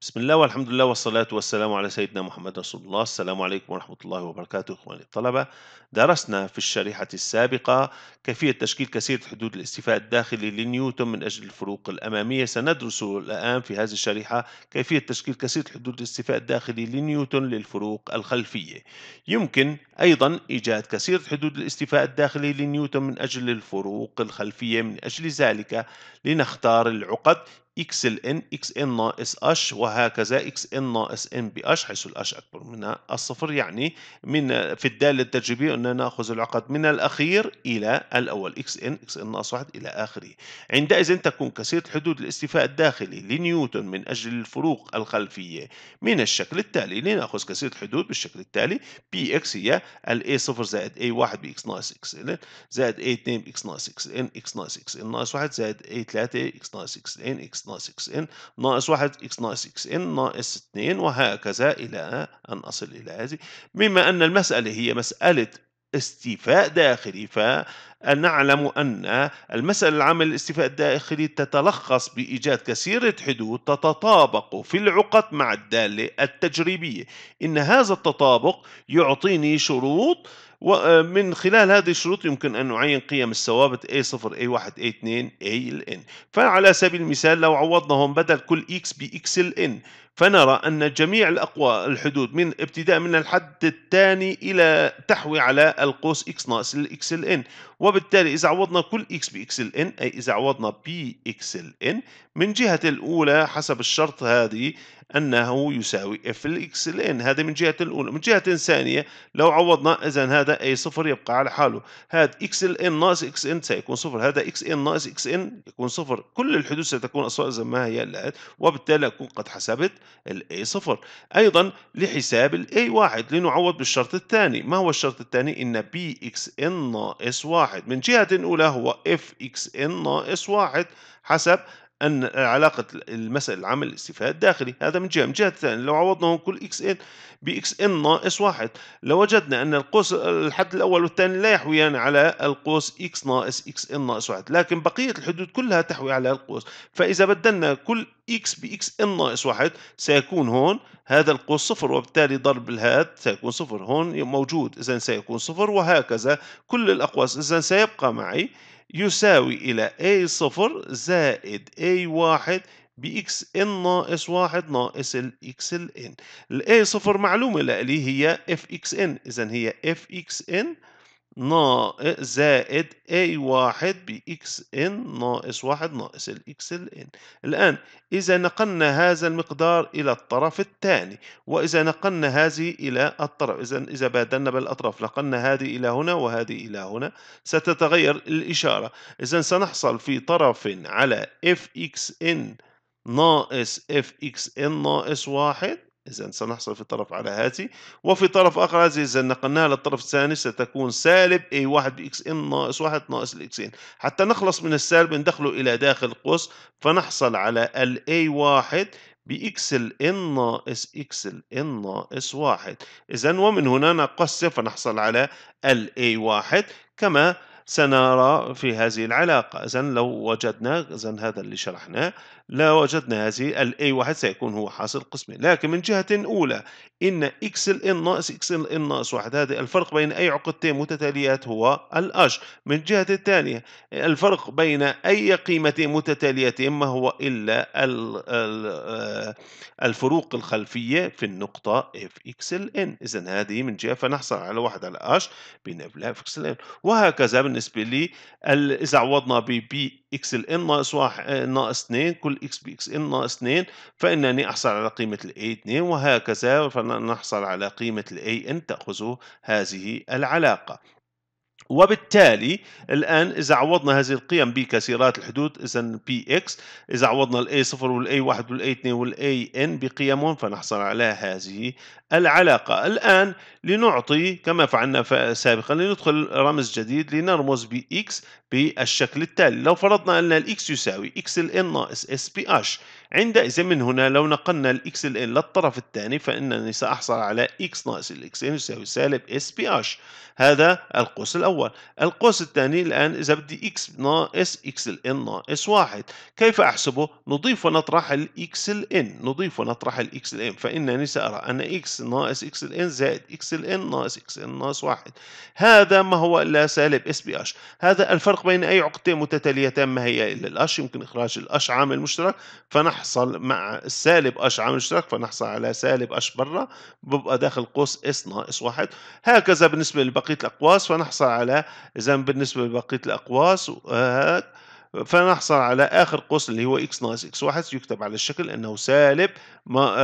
بسم الله والحمد لله والصلاة والسلام على سيدنا محمد رسول الله السلام عليكم ورحمة الله وبركاته إخواني الطلبة درسنا في الشريحة السابقة كيفية تشكيل كثيرة حدود الاستيفاء الداخلي لنيوتن من أجل الفروق الأمامية سندرس الآن في هذه الشريحة كيفية تشكيل كثيرة حدود الاستيفاء الداخلي لنيوتن للفروق الخلفية يمكن أيضا إيجاد كثيرة حدود الاستيفاء الداخلي لنيوتن من أجل الفروق الخلفية من أجل ذلك لنختار العقد اكس ال ان اكس ان ناقص اش وهكذا اكس ان ناقص بي باش حيث الاش اكبر من الصفر يعني من في الداله التجريبيه اننا ناخذ العقد من الاخير الى الاول اكس ان اكس ان ناقص 1 الى اخره عندئذ تكون كثيره الحدود الاستيفاء الداخلي لنيوتن من اجل الفروق الخلفيه من الشكل التالي لناخذ كثيره الحدود بالشكل التالي بي اكس هي ال صفر زايد اي a1 باكس ناقص اكس ان زايد اي a2 باكس ناقص اكس ان اكس ناقص اكس ان ناقص 1 زايد اي a3 اكس ناقص ان اكس ناقص اكس n ناقص 1 x ناقص اكس n ناقص 2 وهكذا إلى أن أصل إلى هذه بما أن المسألة هي مسألة استيفاء داخلي فنعلم أن المسألة العامة للاستيفاء الداخلي تتلخص بإيجاد كثيرة حدود تتطابق في العقد مع الدالة التجريبية إن هذا التطابق يعطيني شروط ومن آه، خلال هذه الشروط يمكن أن نعين قيم الثوابت A0 A1 A2 A ال N فعلى سبيل المثال لو عوضنا هون بدل كل X ب X ال N فنرى أن جميع الأقوى الحدود من ابتداء من الحد الثاني إلى تحوي على القوس x ناقص الإكس ال وبالتالي إذا عوضنا كل x بإكس ال أي إذا عوضنا بإكس ال n من جهة الأولى حسب الشرط هذه أنه يساوي f الإكس ال هذه من جهة الأولى من جهة ثانية لو عوضنا إذا هذا أي صفر يبقى على حاله هذا إكس ال ناقص إكس إن سيكون صفر هذا إكس إن ناقص إكس إن يكون صفر كل الحدود ستكون إذا ما هي الآن وبالتالي أكون قد حسبت الـ A0 أيضا لحساب الـ A1 لنعوض بالشرط الثاني ما هو الشرط الثاني؟ إن BXN ناقص 1 من جهة أولى هو FXN ناقص 1 حسب أن علاقة المسألة العمل الاستيفاء الداخلي هذا من جهة من جهة ثانية لو عوضنا هون كل إكس إن بإكس إن ناقص واحد لوجدنا أن القوس الحد الأول والثاني لا يحويان على القوس إكس ناقص إكس إن ناقص واحد لكن بقية الحدود كلها تحوي على القوس فإذا بدلنا كل إكس بإكس إن ناقص واحد سيكون هون هذا القوس صفر وبالتالي ضرب الهاد سيكون صفر هون موجود إذا سيكون صفر وهكذا كل الأقواس إذا سيبقى معي يساوي إلى A0 زائد A1 بإكس إن ناقص واحد ناقص الإكس ال N ال A0 معلومة لألي هي FXN إذا هي FXN ناقص زائد a واحد بإكس إن ناقص واحد ناقص الإكس الإن الآن إذا نقلنا هذا المقدار إلى الطرف الثاني وإذا نقلنا هذه إلى الطرف إذا إذا بادلنا بالأطراف نقلنا هذه إلى هنا وهذه إلى هنا ستتغير الإشارة إذا سنحصل في طرف على FXN ناقص FXN ناقص واحد إذا سنحصل في طرف على هذه وفي طرف آخر هذه إذا نقلناها للطرف الثاني ستكون سالب A1 بإكس إن ناقص 1 ناقص الإكس إن حتى نخلص من السالب ندخله إلى داخل قوس فنحصل على ال A1 بإكس الإن ناقص إكس الإن ناقص 1 إذا ومن هنا نقسم فنحصل على ال A1 كما سنرى في هذه العلاقة إذا لو وجدنا إذا هذا اللي شرحناه لو وجدنا هذه ال A1 سيكون هو حاصل قسمي لكن من جهة أولى إن X ال N ناقص X ال N ناقص واحد هذا الفرق بين أي عقدتين متتاليات هو الـ H من جهة الثانية الفرق بين أي قيمتين متتاليتين ما هو إلا الـ الـ آه، الفروق الخلفية في النقطة F X ال N إذا هذه من جهة فنحصل على واحد على H بين F X ال N وهكذا بالنسبة بالنسبه لي اذا عوضنا ب بي اكس ال ان ناقص واحد آه، ناقص 2 كل اكس بي اكس ان ناقص 2 فانني احصل على قيمه الاي 2 وهكذا فنحصل على قيمه الاي ان تاخذ هذه العلاقه وبالتالي الآن إذا عوضنا هذه القيم بكثيرات الحدود إذا بي إكس إذا عوضنا الاي 0 والاي 1 والاي 2 والاي ان بقيمهم فنحصل على هذه العلاقة الآن لنعطي كما فعلنا سابقا لندخل رمز جديد لنرمز ب إكس بالشكل التالي لو فرضنا أن الإكس يساوي إكس ان ناقص اس بي اش عندئذ من هنا لو نقلنا الـ n إيه للطرف الثاني فإنني سأحصل على إكس ناقص الإكس إن يساوي سالب اس بي اش هذا القوس الأول القوس الثاني الآن إذا بدي إكس ناقص الـ n ناقص واحد كيف أحسبه؟ نضيف ونطرح الـ n نضيف ونطرح الـ n فإنني سأرى أن إكس ناقص الـ n زائد الـ n ناقص الـ n ناقص واحد هذا ما هو إلا سالب اس بي اش هذا الفرق بين أي عقدتين متتاليتان ما هي إلا الأش يمكن إخراج الأش عامل مشترك فنحن نحصل مع سالب اش عامل اشتراك فنحصل على سالب اش برا ببقى داخل قوس اس ناقص واحد هكذا بالنسبة لبقية الأقواس فنحصل على إذا بالنسبة لبقية الأقواس هات فنحصل على آخر قوس اللي هو اكس ناقص اكس واحد يكتب على الشكل إنه سالب ما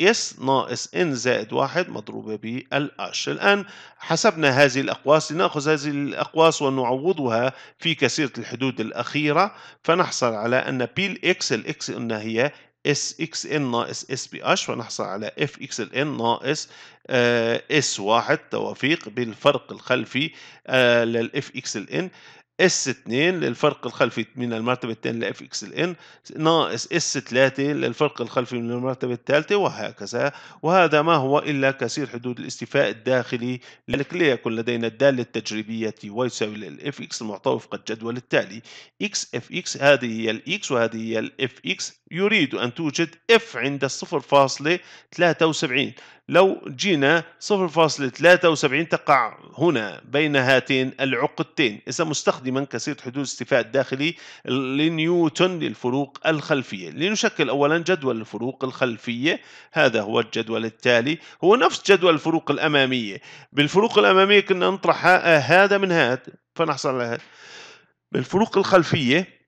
اس آه، ناقص ان زائد واحد مضروبة بالأش الآن حسبنا هذه الأقواس لنأخذ هذه الأقواس ونعوضها في كثيره الحدود الأخيرة فنحصل على أن بي الإكس الإكس ان هي اس اكس ان ناقص اس بي اش فنحصل على اف اكس ان ناقص اس آه، واحد توافيق بالفرق الخلفي للاف اكس ان اس 2 للفرق الخلفي من المرتبة الثانية لإف إكس الإن ناقص اس 3 للفرق الخلفي من المرتبة الثالثة وهكذا وهذا ما هو إلا كسير حدود الاستيفاء الداخلي لذلك ليكن لدينا الدالة التجريبية واي تساوي للإف إكس المعطوه وفق الجدول التالي إكس إف إكس هذه هي الإكس وهذه هي الإف إكس يريد أن توجد إف عند 0.73 لو جينا 0.73 تقع هنا بين هاتين العقدتين إذا مستخدما كثيرة حدود استفاء الداخلي لنيوتن للفروق الخلفية لنشكل أولا جدول الفروق الخلفية هذا هو الجدول التالي هو نفس جدول الفروق الأمامية بالفروق الأمامية كنا نطرح هذا من هذا فنحصل على هذا بالفروق الخلفية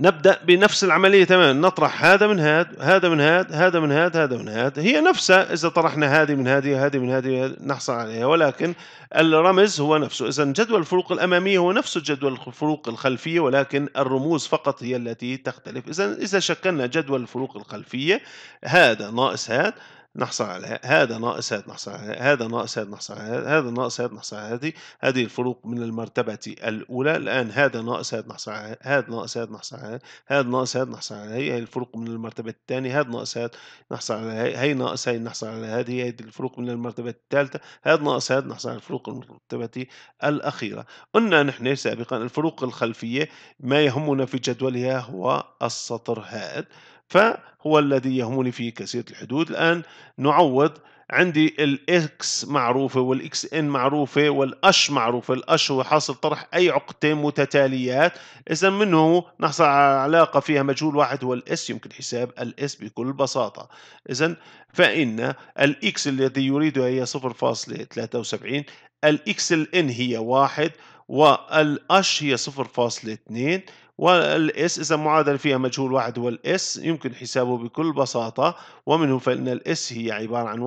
نبدأ بنفس العملية تماما نطرح هذا من هذا هذا من هذا هذا من هذا هذا من هذا هي نفسها إذا طرحنا هذه من هذه هذه من هذه نحصل عليها ولكن الرمز هو نفسه إذا جدول الفروق الأمامية هو نفس جدول الفروق الخلفية ولكن الرموز فقط هي التي تختلف إذا إذا شكلنا جدول الفروق الخلفية هذا ناقص هذا نحصل على هذا ناقص هذا نحصل على هذا ناقص هذا نحصل على هذا ناقص هذا نحصل على هذه هذه الفروق من المرتبة الأولى الآن هذا ناقص هذا نحصل على هذا ناقص هذا نحصل على هذا ناقص هذا نحصل على هذه الفروق من المرتبة الثانية هذا ناقص هذا نحصل على هي ناقص هي نحصل على هذه هذه الفروق من المرتبة الثالثة هذا ناقص هذا نحصل على الفروق من المرتبة الأخيرة قلنا نحن سابقا الفروق الخلفية ما يهمنا في جدولها هو السطر هذا فهو الذي يهمني في كثير الحدود الآن نعوض عندي الاكس معروفة والاكس ان معروفة والاش معروفة الاش هو حاصل طرح اي عقدتين متتاليات اذا منه نحصل على علاقة فيها مجهول واحد هو الاس يمكن حساب الاس بكل بساطة اذا فان الاكس الذي يريده هي 0.73 الاكس الان هي واحد والاش هي 0.2 والاس إذا معادلة فيها مجهول واحد هو الاس يمكن حسابه بكل بساطة ومنه فإن الاس هي عبارة عن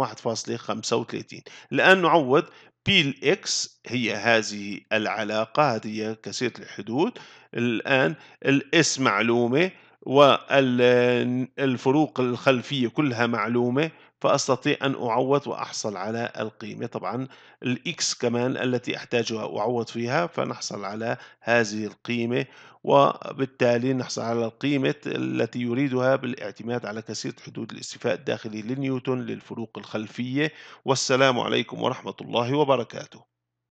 1.35 الآن نعوض بي الاكس هي هذه العلاقة هذه كثيرة الحدود الآن الاس معلومة والفروق الخلفية كلها معلومة فأستطيع أن أعوض وأحصل على القيمة طبعا الإكس كمان التي أحتاجها أعوض فيها فنحصل على هذه القيمة وبالتالي نحصل على القيمة التي يريدها بالاعتماد على كثير حدود الاستفاء الداخلي لنيوتن للفروق الخلفية والسلام عليكم ورحمة الله وبركاته